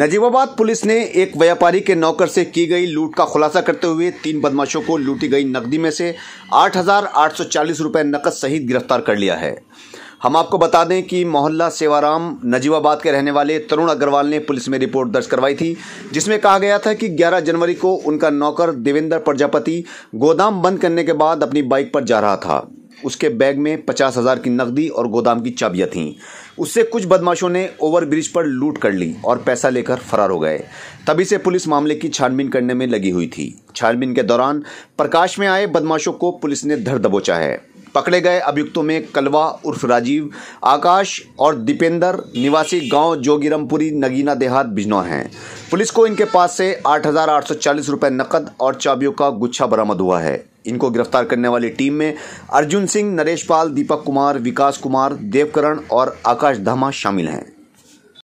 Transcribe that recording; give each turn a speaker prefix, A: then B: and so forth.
A: Najibabad police ने एक व्यापारी के नौकर से की गई लूट का खुलासा करते हुए तीन बदमाशों को लूटी गई नकदी में से आठ हजार आठ सौ चालीस रुपये नकद सहित गिरफ्तार कर लिया है हम आपको बता दें कि मोहल्ला सेवाराम नजीबाबाद के रहने वाले तरुण अग्रवाल ने पुलिस में रिपोर्ट दर्ज करवाई थी जिसमें कहा गया था कि 11 जनवरी को उनका नौकर देवेंद्र प्रजापति गोदाम बंद करने के बाद अपनी बाइक पर जा रहा था उसके बैग में पचास हज़ार की नकदी और गोदाम की चाबियाँ थीं उससे कुछ बदमाशों ने ओवर ब्रिज पर लूट कर ली और पैसा लेकर फरार हो गए तभी से पुलिस मामले की छानबीन करने में लगी हुई थी छानबीन के दौरान प्रकाश में आए बदमाशों को पुलिस ने धर दबोचा है पकड़े गए अभियुक्तों में कलवा उर्फ राजीव आकाश और दीपेंद्र निवासी गांव जोगिरमपुरी नगीना देहात बिजनौर हैं पुलिस को इनके पास से आठ हज़ार आठ सौ चालीस रुपये नकद और चाबियों का गुच्छा बरामद हुआ है इनको गिरफ्तार करने वाली टीम में अर्जुन सिंह नरेश पाल दीपक कुमार विकास कुमार देवकरण और आकाश धामा शामिल हैं